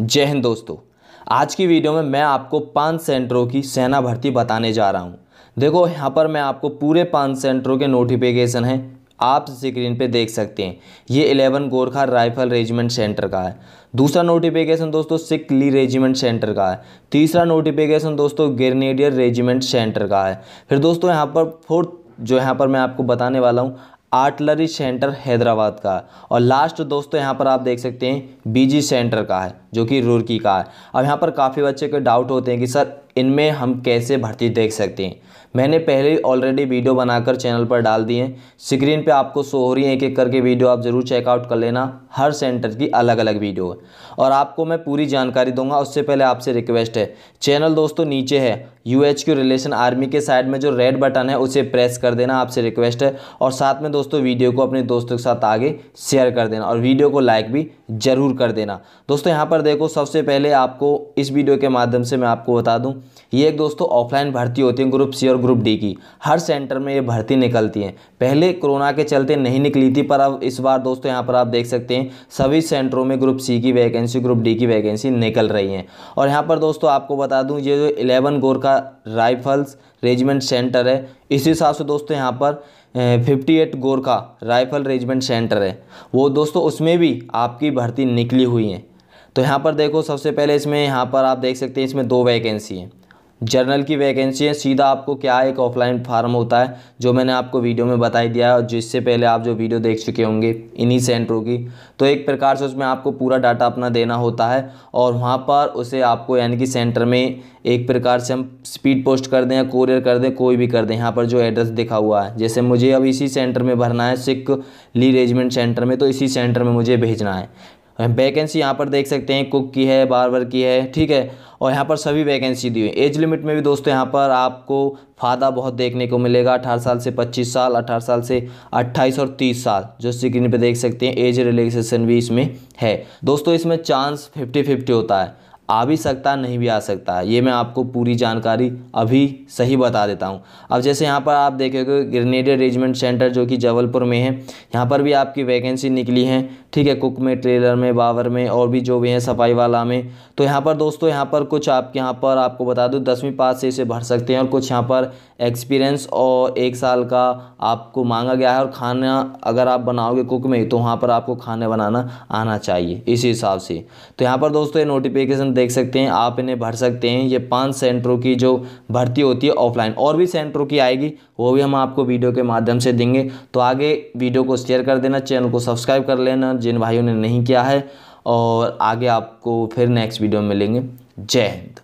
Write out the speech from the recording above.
जय हिंद दोस्तों आज की वीडियो में मैं आपको पाँच सेंटरों की सेना भर्ती बताने जा रहा हूँ देखो यहाँ पर मैं आपको पूरे पाँच सेंटरों के नोटिफिकेशन हैं आप स्क्रीन पे देख सकते हैं ये eleven Gorkha rifle regiment centre का है दूसरा नोटिफिकेशन दोस्तों सिकली रेजिमेंट सेंटर का है तीसरा नोटिफिकेशन दोस्तों ग्रेनेडियर रेजिमेंट सेंटर का है फिर दोस्तों यहाँ पर फोर्थ जो यहाँ पर मैं आपको बताने वाला हूँ आर्टलरी सेंटर हैदराबाद का है और लास्ट दोस्तों यहाँ पर आप देख सकते हैं बीजी सेंटर का है जो कि रुड़की का है अब यहाँ पर काफ़ी बच्चे के डाउट होते हैं कि सर इनमें हम कैसे भर्ती देख सकते हैं मैंने पहले ऑलरेडी वीडियो बनाकर चैनल पर डाल दिए स्क्रीन पे आपको शो हो रही है एक एक करके वीडियो आप ज़रूर चेकआउट कर लेना हर सेंटर की अलग अलग वीडियो है और आपको मैं पूरी जानकारी दूंगा उससे पहले आपसे रिक्वेस्ट है चैनल दोस्तों नीचे है U H Q relation army के साइड में जो रेड बटन है उसे प्रेस कर देना आपसे रिक्वेस्ट है और साथ में दोस्तों वीडियो को अपने दोस्तों के साथ आगे शेयर कर देना और वीडियो को लाइक भी ज़रूर कर देना दोस्तों यहाँ पर देखो सबसे पहले आपको इस वीडियो के माध्यम से मैं आपको बता दूं ये एक दोस्तों ऑफलाइन भर्ती होती है ग्रुप सी और ग्रुप डी की हर सेंटर में ये भर्ती निकलती है पहले कोरोना के चलते नहीं निकली थी पर अब इस बार दोस्तों यहाँ पर आप देख सकते हैं सभी सेंटरों में ग्रुप सी की वैकेंसी ग्रुप डी की वैकेंसी निकल रही है और यहाँ पर दोस्तों आपको बता दूँ ये जो eleven Gorkha rifles regiment centre है इस हिसाब से दोस्तों यहाँ पर fifty eight Gorkha rifle regiment centre है वो दोस्तों उसमें भी आपकी भर्ती निकली हुई है तो यहाँ पर देखो सबसे पहले इसमें यहाँ पर आप देख सकते हैं इसमें दो वैकेंसी हैं जर्नल की वैकेंसी है सीधा आपको क्या एक ऑफलाइन फार्म होता है जो मैंने आपको वीडियो में बताई दिया है और जिससे पहले आप जो वीडियो देख चुके होंगे इन्हीं सेंटरों की तो एक प्रकार से उसमें आपको पूरा डाटा अपना देना होता है और वहाँ पर उसे आपको यानी कि सेंटर में एक प्रकार से हम स्पीड पोस्ट कर दें या कोरियर कर दें कोई भी कर दें यहाँ पर जो एड्रेस दिखा हुआ है जैसे मुझे अब इसी सेंटर में भरना है सिख ली रेजिमेंट सेंटर में तो इसी सेंटर में मुझे भेजना है वैकेंसी यहाँ पर देख सकते हैं कुक की है बारबर की है ठीक है और यहाँ पर सभी वैकेंसी दी हुई एज लिमिट में भी दोस्तों यहाँ पर आपको फायदा बहुत देखने को मिलेगा अठारह साल से पच्चीस साल अठारह साल से अट्ठाईस और तीस साल जो स्क्रीन पर देख सकते हैं एज रिलेक्सेशन भी इसमें है दोस्तों इसमें चांस फिफ्टी फिफ्टी होता है आ भी सकता नहीं भी आ सकता ये मैं आपको पूरी जानकारी अभी सही बता देता हूँ अब जैसे यहाँ पर आप देखेंगे ग्रेनेडियर रेजिमेंट सेंटर जो कि जबलपुर में है यहाँ पर भी आपकी वैकेंसी निकली है ठीक है कुक में ट्रेलर में बावर में और भी जो भी हैं सफाई वाला में तो यहाँ पर दोस्तों यहाँ पर कुछ आपके यहाँ पर आपको बता दूँ दसवीं पास से इसे भर सकते हैं और कुछ यहाँ पर एक्सपीरियंस और एक साल का आपको मांगा गया है और खाना अगर आप बनाओगे कुक में तो वहाँ पर आपको खाने बनाना आना चाहिए इसी हिसाब से तो यहाँ पर दोस्तों ये नोटिफिकेशन देख सकते हैं आप इन्हें भर सकते हैं ये पांच सेंटरों की जो भर्ती होती है ऑफलाइन और भी सेंटरों की आएगी वो भी हम आपको वीडियो के माध्यम से देंगे तो आगे वीडियो को शेयर कर देना चैनल को सब्सक्राइब कर लेना जिन भाइयों ने नहीं किया है और आगे आपको फिर नेक्स्ट वीडियो में मिलेंगे जय हिंद